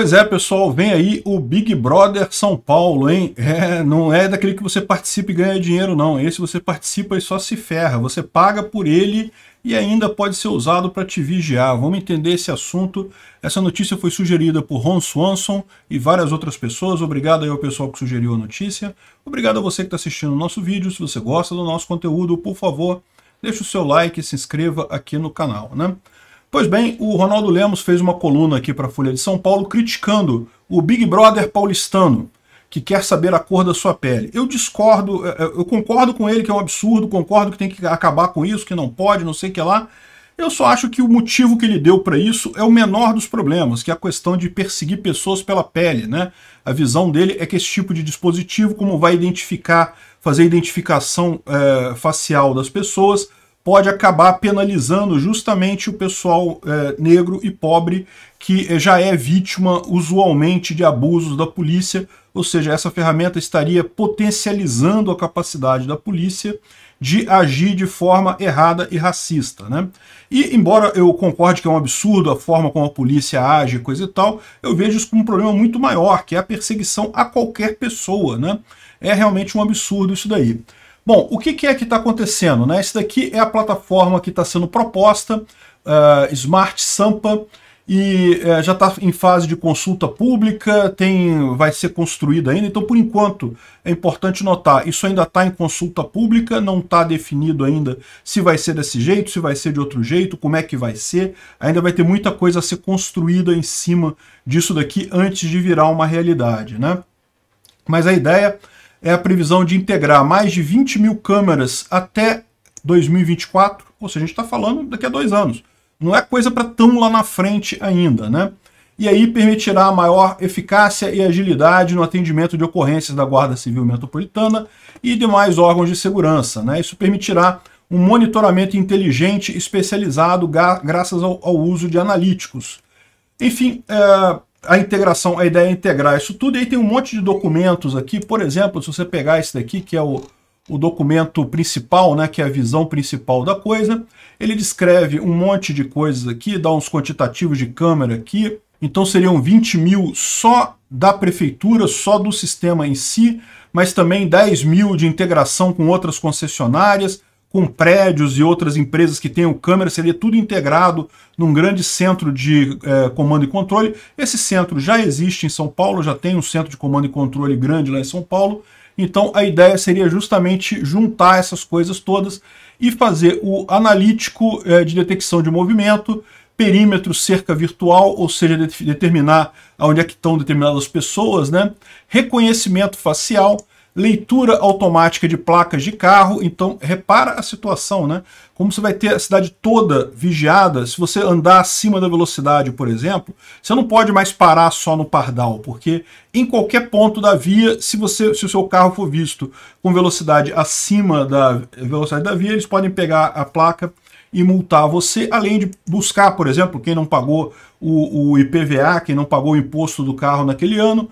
Pois é, pessoal, vem aí o Big Brother São Paulo, hein? É, não é daquele que você participa e ganha dinheiro, não. Esse você participa e só se ferra. Você paga por ele e ainda pode ser usado para te vigiar. Vamos entender esse assunto. Essa notícia foi sugerida por Ron Swanson e várias outras pessoas. Obrigado aí ao pessoal que sugeriu a notícia. Obrigado a você que está assistindo o nosso vídeo. Se você gosta do nosso conteúdo, por favor, deixe o seu like e se inscreva aqui no canal, né? Pois bem, o Ronaldo Lemos fez uma coluna aqui para a Folha de São Paulo criticando o Big Brother paulistano, que quer saber a cor da sua pele. Eu discordo, é, é, eu concordo com ele que é um absurdo, concordo que tem que acabar com isso, que não pode, não sei o que lá. Eu só acho que o motivo que ele deu para isso é o menor dos problemas, que é a questão de perseguir pessoas pela pele, né? A visão dele é que esse tipo de dispositivo, como vai identificar, fazer identificação é, facial das pessoas, pode acabar penalizando justamente o pessoal é, negro e pobre que é, já é vítima usualmente de abusos da polícia, ou seja, essa ferramenta estaria potencializando a capacidade da polícia de agir de forma errada e racista. Né? E, embora eu concorde que é um absurdo a forma como a polícia age, coisa e tal, eu vejo isso como um problema muito maior, que é a perseguição a qualquer pessoa. Né? É realmente um absurdo isso daí. Bom, o que, que é que está acontecendo? Né? Isso daqui é a plataforma que está sendo proposta, uh, Smart Sampa, e uh, já está em fase de consulta pública, tem, vai ser construída ainda. Então, por enquanto, é importante notar, isso ainda está em consulta pública, não está definido ainda se vai ser desse jeito, se vai ser de outro jeito, como é que vai ser. Ainda vai ter muita coisa a ser construída em cima disso daqui antes de virar uma realidade. Né? Mas a ideia é a previsão de integrar mais de 20 mil câmeras até 2024. Ou seja, a gente está falando daqui a dois anos. Não é coisa para tão lá na frente ainda, né? E aí permitirá maior eficácia e agilidade no atendimento de ocorrências da Guarda Civil Metropolitana e demais órgãos de segurança, né? Isso permitirá um monitoramento inteligente especializado graças ao, ao uso de analíticos. Enfim, é, a integração, a ideia é integrar isso tudo. E aí tem um monte de documentos aqui. Por exemplo, se você pegar esse daqui, que é o, o documento principal, né, que é a visão principal da coisa, ele descreve um monte de coisas aqui, dá uns quantitativos de câmera aqui. Então seriam 20 mil só da prefeitura, só do sistema em si, mas também 10 mil de integração com outras concessionárias, com prédios e outras empresas que tenham câmeras seria tudo integrado num grande centro de eh, comando e controle. Esse centro já existe em São Paulo, já tem um centro de comando e controle grande lá em São Paulo. Então a ideia seria justamente juntar essas coisas todas e fazer o analítico eh, de detecção de movimento, perímetro cerca virtual, ou seja, de determinar onde é que estão determinadas pessoas, né? reconhecimento facial, leitura automática de placas de carro. Então, repara a situação, né? Como você vai ter a cidade toda vigiada, se você andar acima da velocidade, por exemplo, você não pode mais parar só no pardal, porque em qualquer ponto da via, se, você, se o seu carro for visto com velocidade acima da velocidade da via, eles podem pegar a placa e multar você, além de buscar, por exemplo, quem não pagou o, o IPVA, quem não pagou o imposto do carro naquele ano,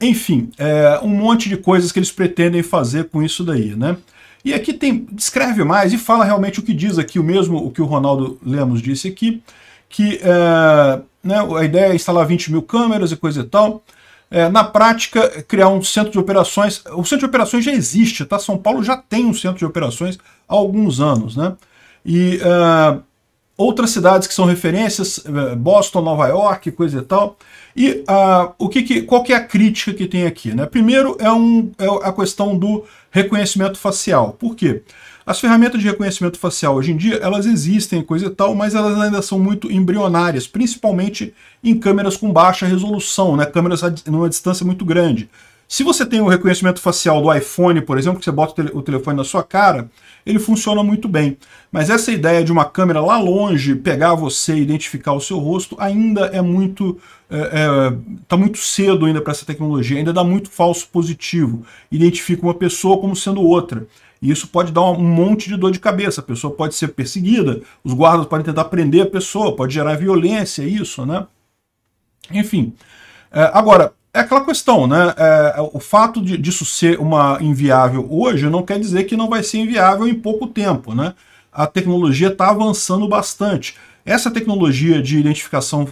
enfim, é, um monte de coisas que eles pretendem fazer com isso daí, né? E aqui tem, descreve mais e fala realmente o que diz aqui, o mesmo o que o Ronaldo Lemos disse aqui, que é, né, a ideia é instalar 20 mil câmeras e coisa e tal. É, na prática, criar um centro de operações. O centro de operações já existe, tá? São Paulo já tem um centro de operações há alguns anos, né? E é, outras cidades que são referências, eh, Boston, Nova York, coisa e tal. E ah, o que, que, qual que é a crítica que tem aqui? Né? Primeiro é, um, é a questão do reconhecimento facial. Por quê? As ferramentas de reconhecimento facial hoje em dia, elas existem, coisa e tal, mas elas ainda são muito embrionárias, principalmente em câmeras com baixa resolução, né? câmeras numa distância muito grande. Se você tem o reconhecimento facial do iPhone, por exemplo, que você bota o telefone na sua cara, ele funciona muito bem. Mas essa ideia de uma câmera lá longe pegar você e identificar o seu rosto ainda é muito... está é, é, tá muito cedo ainda para essa tecnologia, ainda dá muito falso positivo. Identifica uma pessoa como sendo outra. E isso pode dar um monte de dor de cabeça. A pessoa pode ser perseguida, os guardas podem tentar prender a pessoa, pode gerar violência, isso, né? Enfim... É, agora, é aquela questão, né? É, o fato de, disso ser uma inviável hoje não quer dizer que não vai ser inviável em pouco tempo, né? A tecnologia está avançando bastante. Essa tecnologia de identificação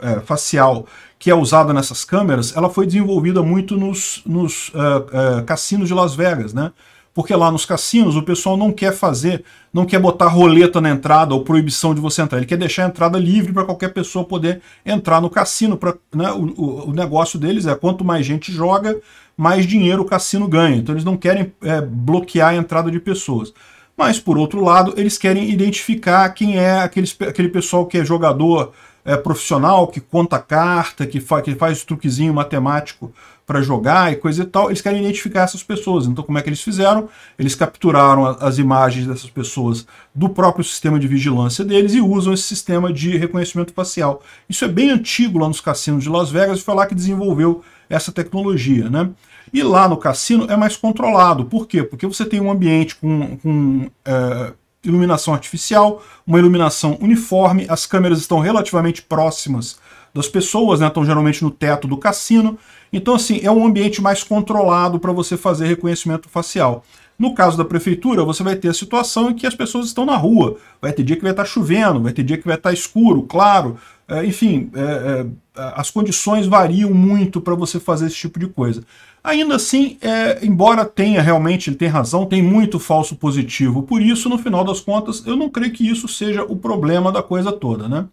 é, é, facial que é usada nessas câmeras, ela foi desenvolvida muito nos, nos uh, uh, cassinos de Las Vegas, né? porque lá nos cassinos o pessoal não quer fazer, não quer botar roleta na entrada ou proibição de você entrar. Ele quer deixar a entrada livre para qualquer pessoa poder entrar no cassino. Pra, né, o, o, negócio deles é quanto mais gente joga, mais dinheiro o cassino ganha. Então eles não querem é, bloquear a entrada de pessoas. Mas, por outro lado, eles querem identificar quem é aqueles, aquele pessoal que é jogador é, profissional que conta carta, que, fa que faz truquezinho matemático para jogar e coisa e tal, eles querem identificar essas pessoas. Então, como é que eles fizeram? Eles capturaram as imagens dessas pessoas do próprio sistema de vigilância deles e usam esse sistema de reconhecimento facial. Isso é bem antigo lá nos cassinos de Las Vegas, foi lá que desenvolveu essa tecnologia, né? E lá no cassino é mais controlado. Por quê? Porque você tem um ambiente com, com é, iluminação artificial, uma iluminação uniforme, as câmeras estão relativamente próximas das pessoas, né? Estão geralmente no teto do cassino. Então, assim, é um ambiente mais controlado para você fazer reconhecimento facial. No caso da prefeitura, você vai ter a situação em que as pessoas estão na rua. Vai ter dia que vai estar chovendo, vai ter dia que vai estar escuro, claro. É, enfim, é, é, as condições variam muito para você fazer esse tipo de coisa. Ainda assim, é, embora tenha realmente, ele tem razão, tem muito falso positivo. Por isso, no final das contas, eu não creio que isso seja o problema da coisa toda, né?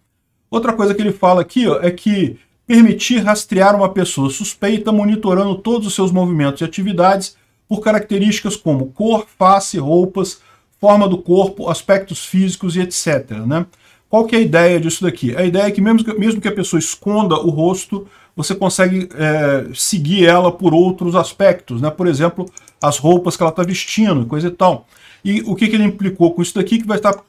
Outra coisa que ele fala aqui ó, é que permitir rastrear uma pessoa suspeita monitorando todos os seus movimentos e atividades por características como cor, face, roupas, forma do corpo, aspectos físicos e etc. Né? Qual que é a ideia disso daqui? A ideia é que mesmo que, mesmo que a pessoa esconda o rosto, você consegue é, seguir ela por outros aspectos, né? por exemplo, as roupas que ela está vestindo, coisa e tal. E o que, que ele implicou com isso daqui? Que vai estar tá,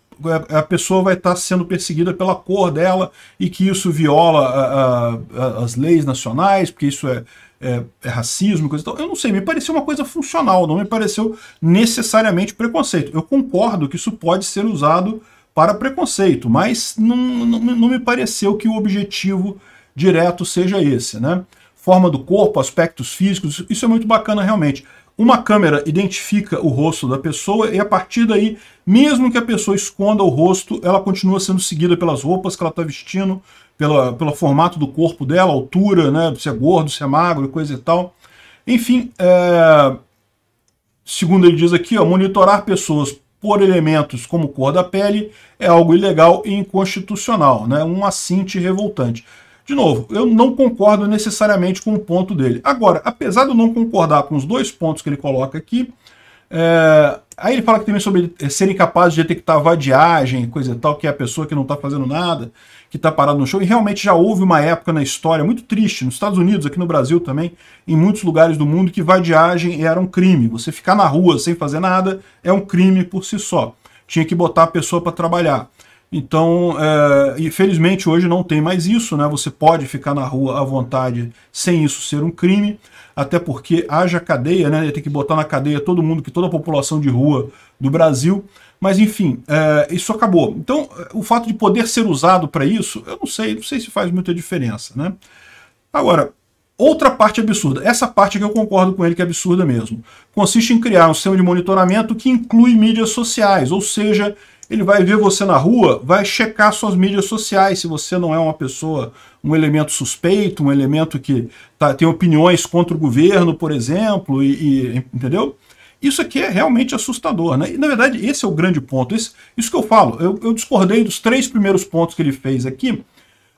é, a pessoa vai estar tá sendo perseguida pela cor dela e que isso viola a, a, as leis nacionais, porque isso é, é, é racismo, coisa e tal. Eu não sei, me pareceu uma coisa funcional, não me pareceu necessariamente preconceito. Eu concordo que isso pode ser usado para preconceito, mas não, não, não me pareceu que o objetivo direto seja esse, né? Forma do corpo, aspectos físicos, isso é muito bacana realmente. Uma câmera identifica o rosto da pessoa e a partir daí, mesmo que a pessoa esconda o rosto, ela continua sendo seguida pelas roupas que ela está vestindo, pela, pelo formato do corpo dela, altura, né, se é gordo, se é magro, coisa e tal. Enfim, é... segundo ele diz aqui, ó, monitorar pessoas por elementos como cor da pele é algo ilegal e inconstitucional, né, um assinte revoltante. De novo, eu não concordo necessariamente com o ponto dele. Agora, apesar de eu não concordar com os dois pontos que ele coloca aqui, é... aí ele fala que também sobre ser incapaz de detectar vadiagem, coisa e tal, que é a pessoa que não está fazendo nada, que está parado no show. E realmente já houve uma época na história muito triste, nos Estados Unidos, aqui no Brasil também, em muitos lugares do mundo, que vadiagem era um crime. Você ficar na rua sem fazer nada é um crime por si só. Tinha que botar a pessoa para trabalhar. Então, é, infelizmente hoje não tem mais isso, né? Você pode ficar na rua à vontade sem isso ser um crime, até porque haja cadeia, né? Tem que botar na cadeia todo mundo, que toda a população de rua do Brasil. Mas enfim, é, isso acabou. Então, o fato de poder ser usado para isso, eu não sei, não sei se faz muita diferença, né? Agora, Outra parte absurda, essa parte que eu concordo com ele que é absurda mesmo, consiste em criar um sistema de monitoramento que inclui mídias sociais, ou seja, ele vai ver você na rua, vai checar suas mídias sociais, se você não é uma pessoa, um elemento suspeito, um elemento que tá, tem opiniões contra o governo, por exemplo, e, e entendeu? Isso aqui é realmente assustador, né? E, na verdade, esse é o grande ponto. Esse, isso que eu falo, eu, eu discordei dos três primeiros pontos que ele fez aqui,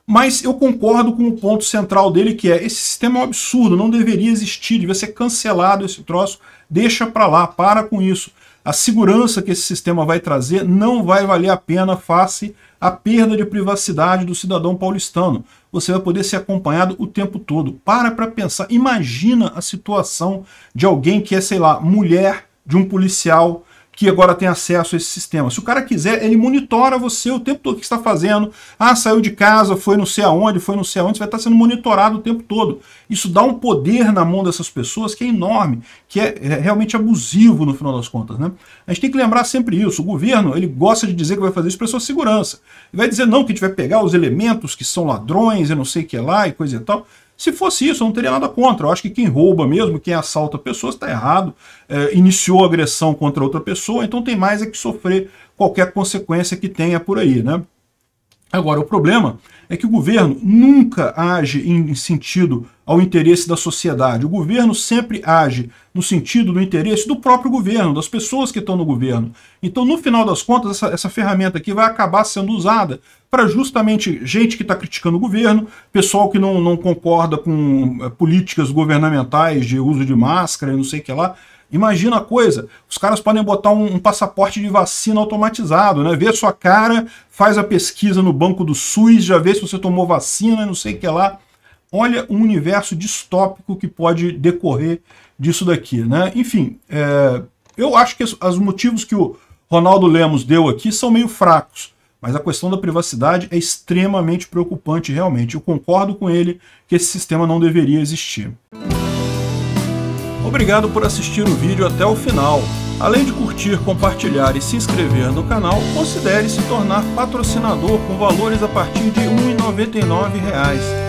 mas eu concordo com o ponto central dele, que é esse sistema é um absurdo, não deveria existir, devia ser cancelado esse troço, deixa para lá, para com isso. A segurança que esse sistema vai trazer não vai valer a pena face à perda de privacidade do cidadão paulistano. Você vai poder ser acompanhado o tempo todo. Para para pensar. Imagina a situação de alguém que é, sei lá, mulher de um policial que agora tem acesso a esse sistema. Se o cara quiser, ele monitora você o tempo todo que está fazendo. Ah, saiu de casa, foi não sei aonde, foi não sei aonde, você vai estar tá sendo monitorado o tempo todo. Isso dá um poder na mão dessas pessoas que é enorme, que é, é realmente abusivo no final das contas. Né? A gente tem que lembrar sempre isso. O governo ele gosta de dizer que vai fazer isso para sua segurança. Ele vai dizer não, que a gente vai pegar os elementos que são ladrões e não sei o que lá e coisa e tal. Se fosse isso, eu não teria nada contra. Eu acho que quem rouba mesmo, quem assalta pessoas, está errado. É, iniciou agressão contra outra pessoa, então tem mais é que sofrer qualquer consequência que tenha por aí, né? Agora, o problema é que o governo nunca age em sentido ao interesse da sociedade. O governo sempre age no sentido do interesse do próprio governo, das pessoas que estão no governo. Então, no final das contas, essa, essa ferramenta aqui vai acabar sendo usada para justamente gente que está criticando o governo, pessoal que não, não concorda com eh, políticas governamentais de uso de máscara e não sei o que lá. Imagina a coisa, os caras podem botar um, um, passaporte de vacina automatizado, né? Vê a sua cara, faz a pesquisa no banco do SUS, já vê se você tomou vacina, não sei o que lá. Olha o um universo distópico que pode decorrer disso daqui, né? Enfim, é, eu acho que os motivos que o Ronaldo Lemos deu aqui são meio fracos. Mas a questão da privacidade é extremamente preocupante, realmente. Eu concordo com ele que esse sistema não deveria existir. Obrigado por assistir o vídeo até o final. Além de curtir, compartilhar e se inscrever no canal, considere se tornar patrocinador com valores a partir de R$ 1,99